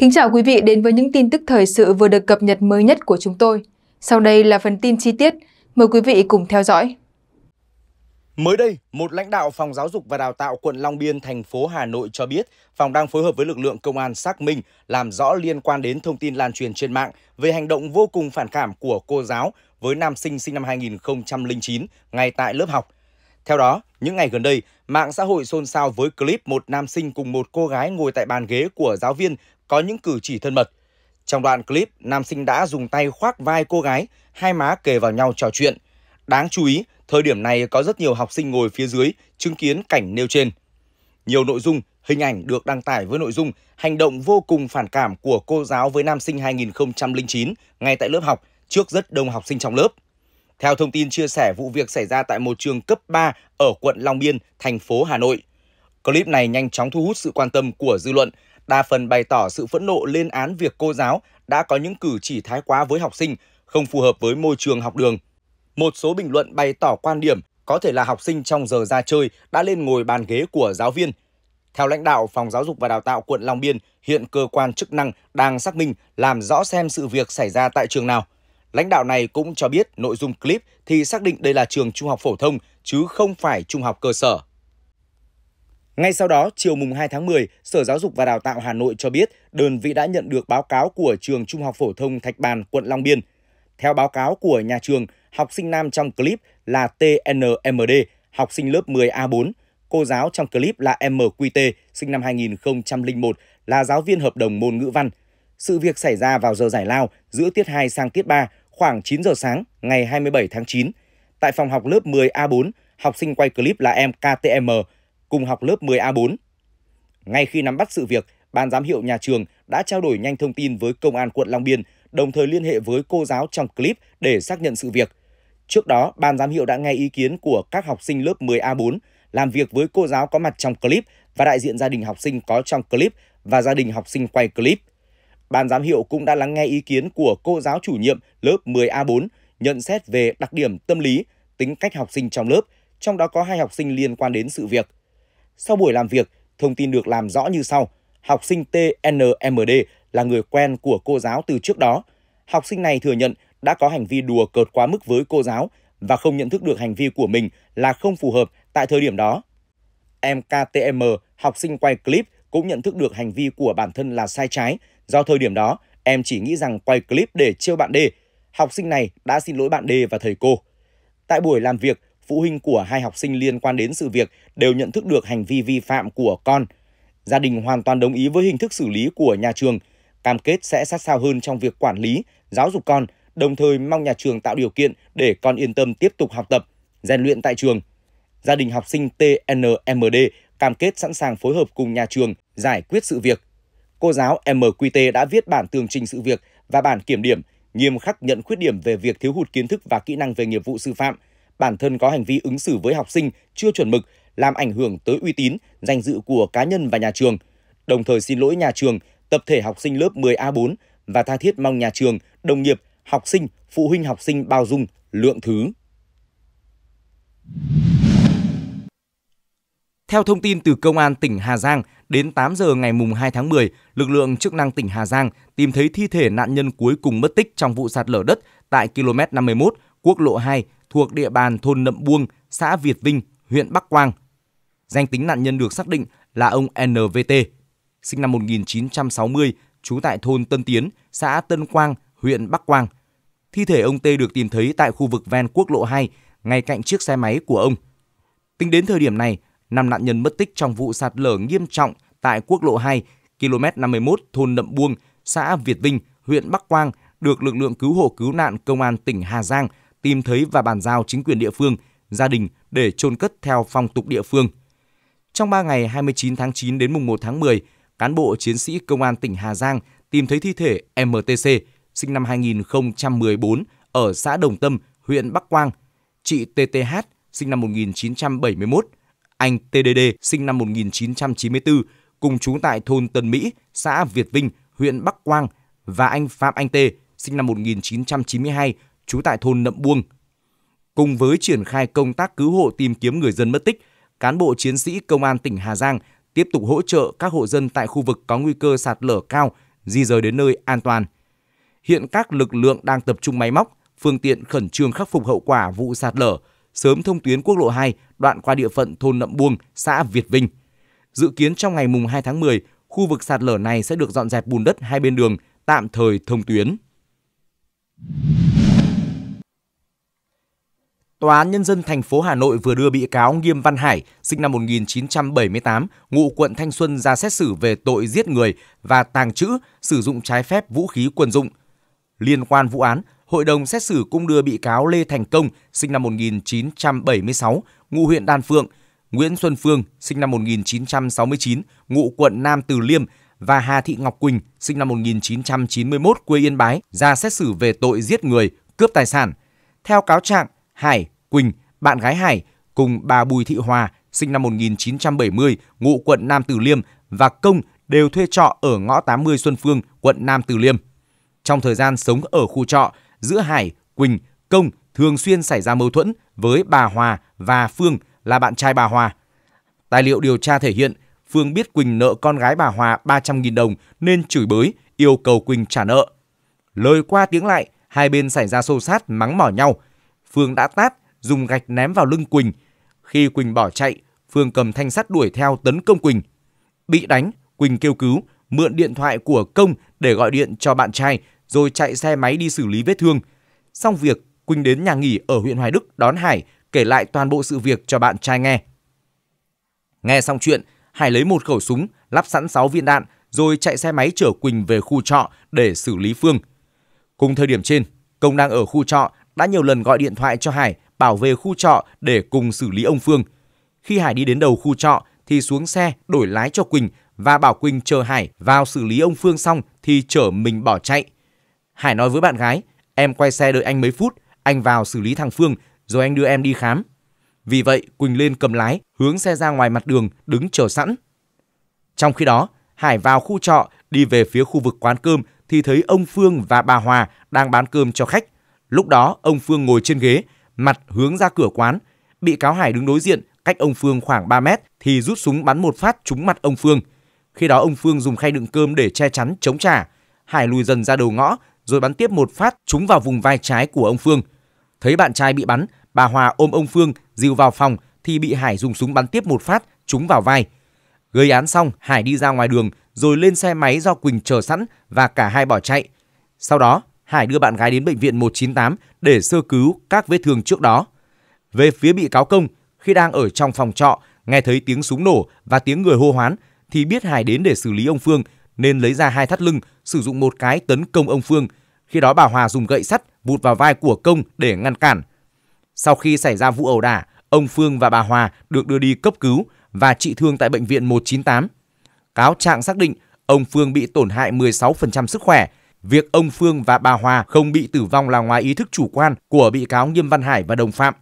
Kính chào quý vị đến với những tin tức thời sự vừa được cập nhật mới nhất của chúng tôi. Sau đây là phần tin chi tiết. Mời quý vị cùng theo dõi. Mới đây, một lãnh đạo Phòng Giáo dục và Đào tạo quận Long Biên, thành phố Hà Nội cho biết, phòng đang phối hợp với lực lượng công an xác minh, làm rõ liên quan đến thông tin lan truyền trên mạng về hành động vô cùng phản cảm của cô giáo với nam sinh sinh năm 2009 ngay tại lớp học. Theo đó, những ngày gần đây, mạng xã hội xôn xao với clip một nam sinh cùng một cô gái ngồi tại bàn ghế của giáo viên có những cử chỉ thân mật. Trong đoạn clip, nam sinh đã dùng tay khoác vai cô gái, hai má kề vào nhau trò chuyện. Đáng chú ý, thời điểm này có rất nhiều học sinh ngồi phía dưới chứng kiến cảnh nêu trên. Nhiều nội dung, hình ảnh được đăng tải với nội dung hành động vô cùng phản cảm của cô giáo với nam sinh 2009 ngay tại lớp học trước rất đông học sinh trong lớp. Theo thông tin chia sẻ vụ việc xảy ra tại một trường cấp 3 ở quận Long Biên, thành phố Hà Nội, Clip này nhanh chóng thu hút sự quan tâm của dư luận, đa phần bày tỏ sự phẫn nộ lên án việc cô giáo đã có những cử chỉ thái quá với học sinh, không phù hợp với môi trường học đường. Một số bình luận bày tỏ quan điểm có thể là học sinh trong giờ ra chơi đã lên ngồi bàn ghế của giáo viên. Theo lãnh đạo Phòng Giáo dục và Đào tạo quận Long Biên, hiện cơ quan chức năng đang xác minh làm rõ xem sự việc xảy ra tại trường nào. Lãnh đạo này cũng cho biết nội dung clip thì xác định đây là trường trung học phổ thông chứ không phải trung học cơ sở. Ngay sau đó, chiều mùng 2 tháng 10, Sở Giáo dục và Đào tạo Hà Nội cho biết đơn vị đã nhận được báo cáo của trường Trung học phổ thông Thạch Bàn, quận Long Biên. Theo báo cáo của nhà trường, học sinh nam trong clip là TNMD, học sinh lớp 10A4. Cô giáo trong clip là MQT, sinh năm 2001, là giáo viên hợp đồng môn ngữ văn. Sự việc xảy ra vào giờ giải lao giữa tiết 2 sang tiết 3, khoảng 9 giờ sáng ngày 27 tháng 9. Tại phòng học lớp 10A4, học sinh quay clip là em KTM, cùng học lớp 10A4. Ngay khi nắm bắt sự việc, ban giám hiệu nhà trường đã trao đổi nhanh thông tin với công an quận Long Biên, đồng thời liên hệ với cô giáo trong clip để xác nhận sự việc. Trước đó, ban giám hiệu đã nghe ý kiến của các học sinh lớp 10A4 làm việc với cô giáo có mặt trong clip và đại diện gia đình học sinh có trong clip và gia đình học sinh quay clip. Ban giám hiệu cũng đã lắng nghe ý kiến của cô giáo chủ nhiệm lớp 10A4 nhận xét về đặc điểm tâm lý, tính cách học sinh trong lớp, trong đó có hai học sinh liên quan đến sự việc. Sau buổi làm việc, thông tin được làm rõ như sau. Học sinh TNMD là người quen của cô giáo từ trước đó. Học sinh này thừa nhận đã có hành vi đùa cợt quá mức với cô giáo và không nhận thức được hành vi của mình là không phù hợp tại thời điểm đó. Em KTM, học sinh quay clip, cũng nhận thức được hành vi của bản thân là sai trái. Do thời điểm đó, em chỉ nghĩ rằng quay clip để trêu bạn D. Học sinh này đã xin lỗi bạn D và thầy cô. Tại buổi làm việc, phụ huynh của hai học sinh liên quan đến sự việc đều nhận thức được hành vi vi phạm của con. Gia đình hoàn toàn đồng ý với hình thức xử lý của nhà trường, cam kết sẽ sát sao hơn trong việc quản lý, giáo dục con, đồng thời mong nhà trường tạo điều kiện để con yên tâm tiếp tục học tập, rèn luyện tại trường. Gia đình học sinh TNMD cam kết sẵn sàng phối hợp cùng nhà trường giải quyết sự việc. Cô giáo MQT đã viết bản tường trình sự việc và bản kiểm điểm, nghiêm khắc nhận khuyết điểm về việc thiếu hụt kiến thức và kỹ năng về nghiệp vụ sư phạm – bản thân có hành vi ứng xử với học sinh chưa chuẩn mực, làm ảnh hưởng tới uy tín, danh dự của cá nhân và nhà trường. Đồng thời xin lỗi nhà trường, tập thể học sinh lớp 10A4 và tha thiết mong nhà trường, đồng nghiệp, học sinh, phụ huynh học sinh bao dung, lượng thứ. Theo thông tin từ Công an tỉnh Hà Giang, đến 8 giờ ngày mùng 2 tháng 10, lực lượng chức năng tỉnh Hà Giang tìm thấy thi thể nạn nhân cuối cùng mất tích trong vụ sạt lở đất tại km 51, quốc lộ 2, thuộc địa bàn thôn Nậm Buông, xã Việt Vinh, huyện Bắc Quang. Danh tính nạn nhân được xác định là ông NVT, sinh năm 1960, trú tại thôn Tân Tiến, xã Tân Quang, huyện Bắc Quang. Thi thể ông T được tìm thấy tại khu vực ven quốc lộ 2, ngay cạnh chiếc xe máy của ông. Tính đến thời điểm này, năm nạn nhân mất tích trong vụ sạt lở nghiêm trọng tại quốc lộ 2, km 51 thôn Nậm Buông, xã Việt Vinh, huyện Bắc Quang được lực lượng cứu hộ cứu nạn công an tỉnh Hà Giang tìm thấy và bàn giao chính quyền địa phương, gia đình để chôn cất theo phong tục địa phương. Trong 3 ngày 29 tháng 9 đến mùng 1 tháng 10, cán bộ chiến sĩ công an tỉnh Hà Giang tìm thấy thi thể MTC sinh năm 2014 ở xã Đồng Tâm, huyện Bắc Quang, chị TTH sinh năm 1971, anh TDD sinh năm 1994 cùng trú tại thôn Tân Mỹ, xã Việt Vinh, huyện Bắc Quang và anh Phạm Anh Tê sinh năm 1992 trú tại thôn Nậm Buông. Cùng với triển khai công tác cứu hộ tìm kiếm người dân mất tích, cán bộ chiến sĩ công an tỉnh Hà Giang tiếp tục hỗ trợ các hộ dân tại khu vực có nguy cơ sạt lở cao di rời đến nơi an toàn. Hiện các lực lượng đang tập trung máy móc, phương tiện khẩn trương khắc phục hậu quả vụ sạt lở, sớm thông tuyến quốc lộ 2 đoạn qua địa phận thôn Nậm Buông, xã Việt Vinh. Dự kiến trong ngày mùng 2 tháng 10, khu vực sạt lở này sẽ được dọn dẹp bùn đất hai bên đường, tạm thời thông tuyến. Tòa án Nhân dân thành phố Hà Nội vừa đưa bị cáo Nghiêm Văn Hải, sinh năm 1978, ngụ quận Thanh Xuân ra xét xử về tội giết người và tàng trữ, sử dụng trái phép vũ khí quân dụng. Liên quan vụ án, hội đồng xét xử cũng đưa bị cáo Lê Thành Công, sinh năm 1976, ngụ huyện Đan Phượng, Nguyễn Xuân Phương, sinh năm 1969, ngụ quận Nam Từ Liêm và Hà Thị Ngọc Quỳnh, sinh năm 1991, quê Yên Bái, ra xét xử về tội giết người, cướp tài sản. Theo cáo trạng, Hải, Quỳnh, bạn gái Hải cùng bà Bùi Thị Hòa, sinh năm 1970, ngụ quận Nam Từ Liêm và Công đều thuê trọ ở ngõ 80 Xuân Phương, quận Nam Từ Liêm. Trong thời gian sống ở khu trọ, giữa Hải, Quỳnh, Công thường xuyên xảy ra mâu thuẫn với bà Hòa và Phương là bạn trai bà Hòa. Tài liệu điều tra thể hiện, Phương biết Quỳnh nợ con gái bà Hòa 300.000 đồng nên chửi bới, yêu cầu Quỳnh trả nợ. Lời qua tiếng lại, hai bên xảy ra xô xát mắng mỏ nhau, Phương đã tát, dùng gạch ném vào lưng Quỳnh. Khi Quỳnh bỏ chạy, Phương cầm thanh sắt đuổi theo tấn công Quỳnh. Bị đánh, Quỳnh kêu cứu, mượn điện thoại của Công để gọi điện cho bạn trai rồi chạy xe máy đi xử lý vết thương. Xong việc, Quỳnh đến nhà nghỉ ở huyện Hoài Đức đón Hải kể lại toàn bộ sự việc cho bạn trai nghe. Nghe xong chuyện, Hải lấy một khẩu súng, lắp sẵn 6 viên đạn rồi chạy xe máy chở Quỳnh về khu trọ để xử lý Phương. Cùng thời điểm trên, Công đang ở khu trọ đã nhiều lần gọi điện thoại cho Hải bảo về khu trọ để cùng xử lý ông Phương. Khi Hải đi đến đầu khu trọ thì xuống xe đổi lái cho Quỳnh và bảo Quỳnh chờ Hải vào xử lý ông Phương xong thì chở mình bỏ chạy. Hải nói với bạn gái, em quay xe đợi anh mấy phút, anh vào xử lý thằng Phương rồi anh đưa em đi khám. Vì vậy, Quỳnh lên cầm lái, hướng xe ra ngoài mặt đường, đứng chờ sẵn. Trong khi đó, Hải vào khu trọ, đi về phía khu vực quán cơm thì thấy ông Phương và bà Hòa đang bán cơm cho khách. Lúc đó, ông Phương ngồi trên ghế, mặt hướng ra cửa quán. Bị cáo Hải đứng đối diện, cách ông Phương khoảng 3 mét thì rút súng bắn một phát trúng mặt ông Phương. Khi đó ông Phương dùng khay đựng cơm để che chắn chống trả. Hải lùi dần ra đầu ngõ rồi bắn tiếp một phát trúng vào vùng vai trái của ông Phương. Thấy bạn trai bị bắn, bà Hòa ôm ông Phương dìu vào phòng thì bị Hải dùng súng bắn tiếp một phát trúng vào vai. Gây án xong, Hải đi ra ngoài đường rồi lên xe máy do Quỳnh chờ sẵn và cả hai bỏ chạy. Sau đó, Hải đưa bạn gái đến bệnh viện 198 để sơ cứu các vết thương trước đó. Về phía bị cáo Công, khi đang ở trong phòng trọ, nghe thấy tiếng súng nổ và tiếng người hô hoán thì biết Hải đến để xử lý ông Phương nên lấy ra hai thắt lưng, sử dụng một cái tấn công ông Phương. Khi đó bà Hòa dùng gậy sắt vụt vào vai của Công để ngăn cản. Sau khi xảy ra vụ ẩu đả, ông Phương và bà Hòa được đưa đi cấp cứu và trị thương tại bệnh viện 198. Cáo trạng xác định ông Phương bị tổn hại 16% sức khỏe Việc ông Phương và bà Hòa không bị tử vong là ngoài ý thức chủ quan của bị cáo Nghiêm Văn Hải và đồng phạm.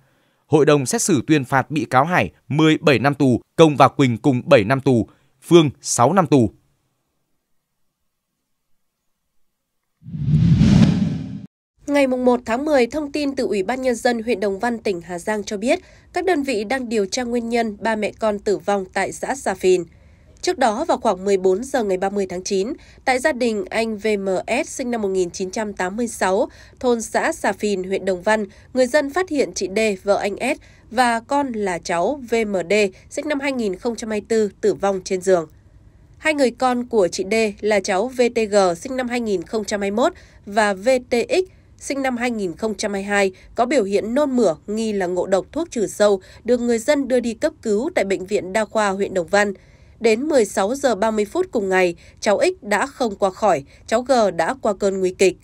Hội đồng xét xử tuyên phạt bị cáo Hải 17 năm tù, Công và Quỳnh cùng 7 năm tù, Phương 6 năm tù. Ngày 1 tháng 10, thông tin từ Ủy ban Nhân dân huyện Đồng Văn, tỉnh Hà Giang cho biết, các đơn vị đang điều tra nguyên nhân ba mẹ con tử vong tại xã Xà Phìn. Trước đó vào khoảng 14 giờ ngày 30 tháng 9, tại gia đình anh VMS sinh năm 1986, thôn xã Xà Phìn, huyện Đồng Văn, người dân phát hiện chị D, vợ anh S và con là cháu VMD sinh năm 2024 tử vong trên giường. Hai người con của chị D là cháu VTG sinh năm 2021 và VTX sinh năm 2022 có biểu hiện nôn mửa nghi là ngộ độc thuốc trừ sâu được người dân đưa đi cấp cứu tại Bệnh viện Đa khoa huyện Đồng Văn. Đến 16 giờ 30 phút cùng ngày, cháu X đã không qua khỏi, cháu G đã qua cơn nguy kịch.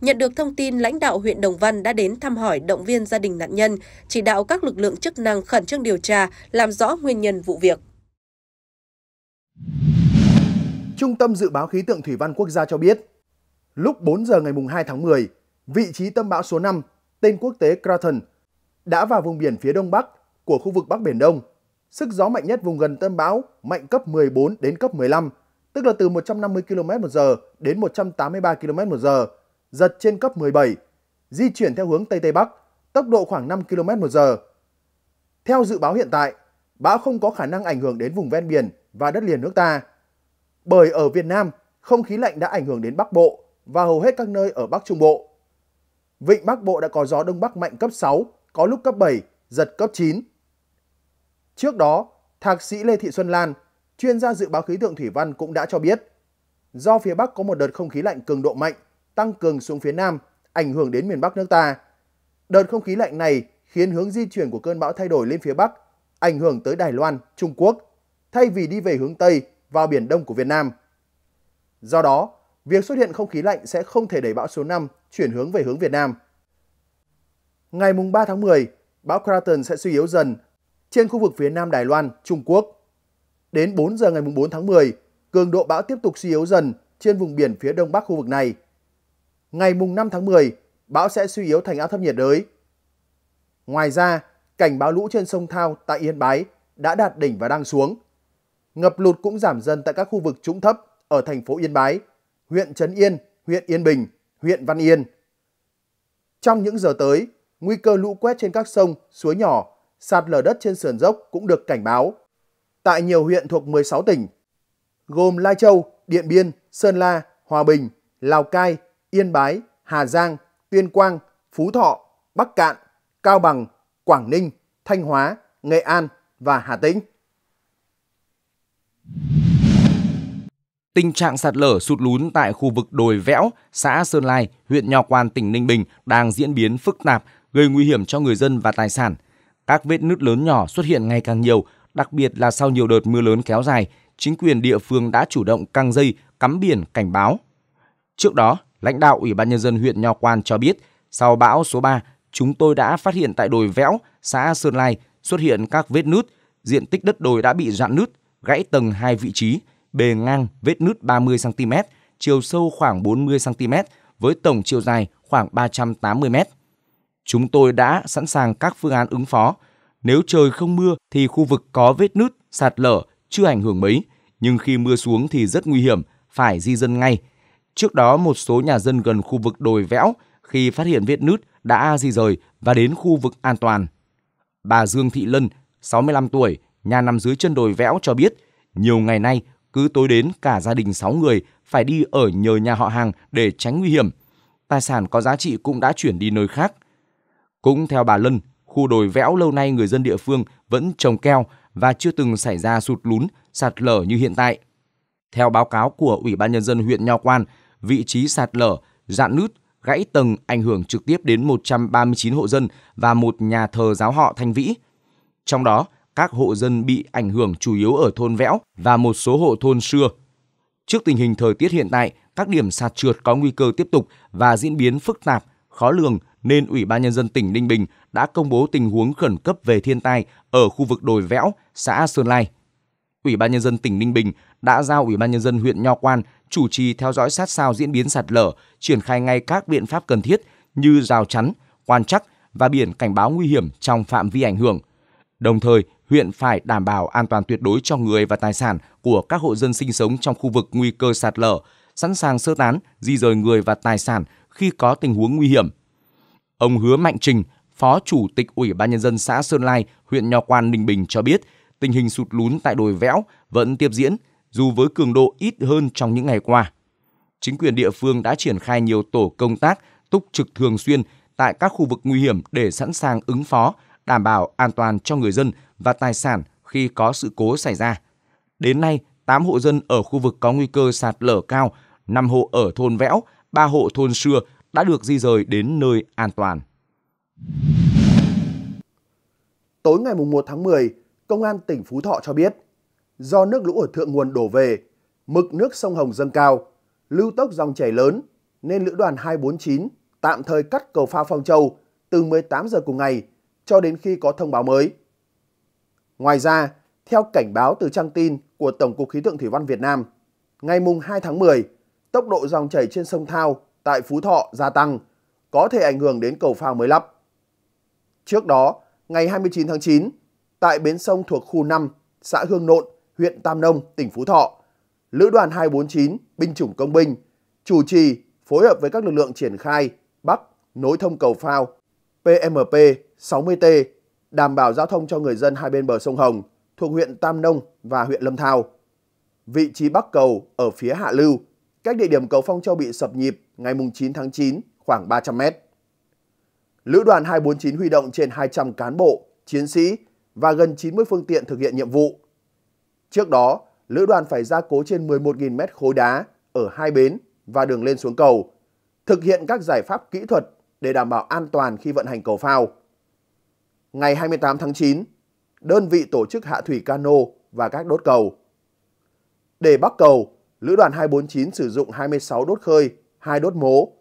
Nhận được thông tin, lãnh đạo huyện Đồng Văn đã đến thăm hỏi động viên gia đình nạn nhân, chỉ đạo các lực lượng chức năng khẩn trương điều tra, làm rõ nguyên nhân vụ việc. Trung tâm Dự báo Khí tượng Thủy văn Quốc gia cho biết, lúc 4 giờ ngày 2 tháng 10, vị trí tâm bão số 5, tên quốc tế Craton, đã vào vùng biển phía đông bắc của khu vực Bắc Biển Đông Sức gió mạnh nhất vùng gần tâm bão mạnh cấp 14 đến cấp 15, tức là từ 150 km/h đến 183 km/h, giật trên cấp 17, di chuyển theo hướng Tây Tây Bắc, tốc độ khoảng 5 km/h. Theo dự báo hiện tại, bão không có khả năng ảnh hưởng đến vùng ven biển và đất liền nước ta. Bởi ở Việt Nam, không khí lạnh đã ảnh hưởng đến Bắc Bộ và hầu hết các nơi ở Bắc Trung Bộ. Vịnh Bắc Bộ đã có gió Đông Bắc mạnh cấp 6, có lúc cấp 7, giật cấp 9. Trước đó, thạc sĩ Lê Thị Xuân Lan, chuyên gia dự báo khí tượng thủy văn cũng đã cho biết, do phía Bắc có một đợt không khí lạnh cường độ mạnh tăng cường xuống phía Nam, ảnh hưởng đến miền Bắc nước ta. Đợt không khí lạnh này khiến hướng di chuyển của cơn bão thay đổi lên phía Bắc, ảnh hưởng tới Đài Loan, Trung Quốc, thay vì đi về hướng Tây vào Biển Đông của Việt Nam. Do đó, việc xuất hiện không khí lạnh sẽ không thể đẩy bão số 5 chuyển hướng về hướng Việt Nam. Ngày 3 tháng 10, bão Kraton sẽ suy yếu dần trên khu vực phía nam Đài Loan, Trung Quốc. Đến 4 giờ ngày 4 tháng 10, cường độ bão tiếp tục suy yếu dần trên vùng biển phía đông bắc khu vực này. Ngày 5 tháng 10, bão sẽ suy yếu thành áp thấp nhiệt đới. Ngoài ra, cảnh báo lũ trên sông Thao tại Yên Bái đã đạt đỉnh và đang xuống. Ngập lụt cũng giảm dần tại các khu vực trũng thấp ở thành phố Yên Bái, huyện Trấn Yên, huyện Yên Bình, huyện Văn Yên. Trong những giờ tới, nguy cơ lũ quét trên các sông, suối nhỏ sạt lở đất trên sườn dốc cũng được cảnh báo. Tại nhiều huyện thuộc 16 tỉnh, gồm Lai Châu, Điện Biên, Sơn La, Hòa Bình, Lào Cai, Yên Bái, Hà Giang, Tuyên Quang, Phú Thọ, Bắc Cạn, Cao Bằng, Quảng Ninh, Thanh Hóa, Nghệ An và Hà Tĩnh. Tình trạng sạt lở sụt lún tại khu vực đồi Vẽo, xã Sơn Lai, huyện Nho Quan, tỉnh Ninh Bình đang diễn biến phức tạp, gây nguy hiểm cho người dân và tài sản – các vết nứt lớn nhỏ xuất hiện ngày càng nhiều, đặc biệt là sau nhiều đợt mưa lớn kéo dài, chính quyền địa phương đã chủ động căng dây, cắm biển cảnh báo. Trước đó, lãnh đạo Ủy ban Nhân dân huyện Nho Quan cho biết, sau bão số 3, chúng tôi đã phát hiện tại đồi Véo, xã Sơn Lai xuất hiện các vết nứt, diện tích đất đồi đã bị rạn nứt, gãy tầng hai vị trí, bề ngang vết nứt 30cm, chiều sâu khoảng 40cm với tổng chiều dài khoảng 380 mét. Chúng tôi đã sẵn sàng các phương án ứng phó. Nếu trời không mưa thì khu vực có vết nứt, sạt lở chưa ảnh hưởng mấy, nhưng khi mưa xuống thì rất nguy hiểm, phải di dân ngay. Trước đó một số nhà dân gần khu vực đồi vẽo khi phát hiện vết nứt đã di rời và đến khu vực an toàn. Bà Dương Thị Lân, 65 tuổi, nhà nằm dưới chân đồi vẽo cho biết, nhiều ngày nay cứ tối đến cả gia đình 6 người phải đi ở nhờ nhà họ hàng để tránh nguy hiểm. Tài sản có giá trị cũng đã chuyển đi nơi khác – cũng theo bà Lân, khu đồi vẽo lâu nay người dân địa phương vẫn trồng keo và chưa từng xảy ra sụt lún, sạt lở như hiện tại. Theo báo cáo của Ủy ban Nhân dân huyện Nho Quan, vị trí sạt lở, dạn nứt, gãy tầng ảnh hưởng trực tiếp đến 139 hộ dân và một nhà thờ giáo họ Thanh Vĩ. Trong đó, các hộ dân bị ảnh hưởng chủ yếu ở thôn Vẽo và một số hộ thôn Xưa. Trước tình hình thời tiết hiện tại, các điểm sạt trượt có nguy cơ tiếp tục và diễn biến phức tạp, khó lường nên Ủy ban Nhân dân tỉnh Ninh Bình đã công bố tình huống khẩn cấp về thiên tai ở khu vực đồi Vẽo, xã Sơn Lai. Ủy ban Nhân dân tỉnh Ninh Bình đã giao Ủy ban Nhân dân huyện Nho Quan chủ trì theo dõi sát sao diễn biến sạt lở, triển khai ngay các biện pháp cần thiết như rào chắn, quan chắc và biển cảnh báo nguy hiểm trong phạm vi ảnh hưởng. Đồng thời, huyện phải đảm bảo an toàn tuyệt đối cho người và tài sản của các hộ dân sinh sống trong khu vực nguy cơ sạt lở, sẵn sàng sơ tán, di rời người và tài sản khi có tình huống nguy hiểm. Ông Hứa Mạnh Trình, Phó Chủ tịch Ủy ban Nhân dân xã Sơn Lai, huyện Nho Quan, Ninh Bình cho biết, tình hình sụt lún tại đồi Véo vẫn tiếp diễn, dù với cường độ ít hơn trong những ngày qua. Chính quyền địa phương đã triển khai nhiều tổ công tác túc trực thường xuyên tại các khu vực nguy hiểm để sẵn sàng ứng phó, đảm bảo an toàn cho người dân và tài sản khi có sự cố xảy ra. Đến nay, 8 hộ dân ở khu vực có nguy cơ sạt lở cao, 5 hộ ở thôn Véo, 3 hộ thôn Sưa đã được di rời đến nơi an toàn. Tối ngày 1 tháng 10, Công an tỉnh Phú Thọ cho biết, do nước lũ ở thượng nguồn đổ về, mực nước sông Hồng dâng cao, lưu tốc dòng chảy lớn nên lữ đoàn 249 tạm thời cắt cầu phao Phong Châu từ 18 giờ cùng ngày cho đến khi có thông báo mới. Ngoài ra, theo cảnh báo từ trang tin của Tổng cục Khí tượng Thủy văn Việt Nam, ngày mùng 2 tháng 10, tốc độ dòng chảy trên sông Thao tại Phú Thọ gia tăng, có thể ảnh hưởng đến cầu phao mới lắp. Trước đó, ngày 29 tháng 9, tại bến sông thuộc khu 5, xã Hương Nộn, huyện Tam Nông, tỉnh Phú Thọ, Lữ đoàn 249, binh chủng công binh, chủ trì phối hợp với các lực lượng triển khai bắc nối thông cầu phao PMP 60T đảm bảo giao thông cho người dân hai bên bờ sông Hồng thuộc huyện Tam Nông và huyện Lâm Thao. Vị trí bắc cầu ở phía hạ lưu cách địa điểm cầu Phong Châu bị sập nhịp ngày 9 tháng 9 khoảng 300 mét. Lữ đoàn 249 huy động trên 200 cán bộ, chiến sĩ và gần 90 phương tiện thực hiện nhiệm vụ. Trước đó, lữ đoàn phải gia cố trên 11.000 mét khối đá ở hai bến và đường lên xuống cầu, thực hiện các giải pháp kỹ thuật để đảm bảo an toàn khi vận hành cầu phao. Ngày 28 tháng 9, đơn vị tổ chức hạ thủy cano và các đốt cầu. Để bắc cầu, Lữ đoàn 249 sử dụng 26 đốt khơi, 2 đốt mố.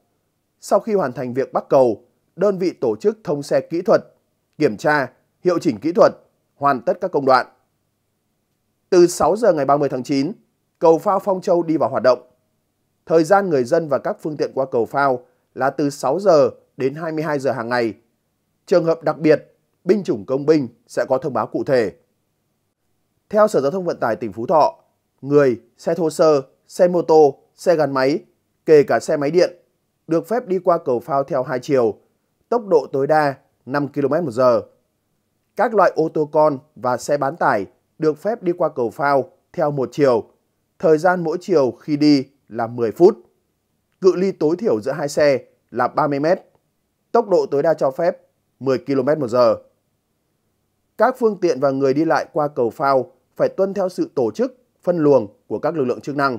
Sau khi hoàn thành việc bắt cầu, đơn vị tổ chức thông xe kỹ thuật, kiểm tra, hiệu chỉnh kỹ thuật, hoàn tất các công đoạn. Từ 6 giờ ngày 30 tháng 9, cầu phao Phong Châu đi vào hoạt động. Thời gian người dân và các phương tiện qua cầu phao là từ 6 giờ đến 22 giờ hàng ngày. Trường hợp đặc biệt, binh chủng công binh sẽ có thông báo cụ thể. Theo Sở Giao thông Vận tải tỉnh Phú Thọ, người, xe thô sơ, xe mô tô, xe gắn máy, kể cả xe máy điện, được phép đi qua cầu phao theo hai chiều, tốc độ tối đa 5 km h Các loại ô tô con và xe bán tải được phép đi qua cầu phao theo một chiều, thời gian mỗi chiều khi đi là 10 phút. Cự ly tối thiểu giữa hai xe là 30 m. Tốc độ tối đa cho phép 10 km h Các phương tiện và người đi lại qua cầu phao phải tuân theo sự tổ chức phân luồng của các lực lượng chức năng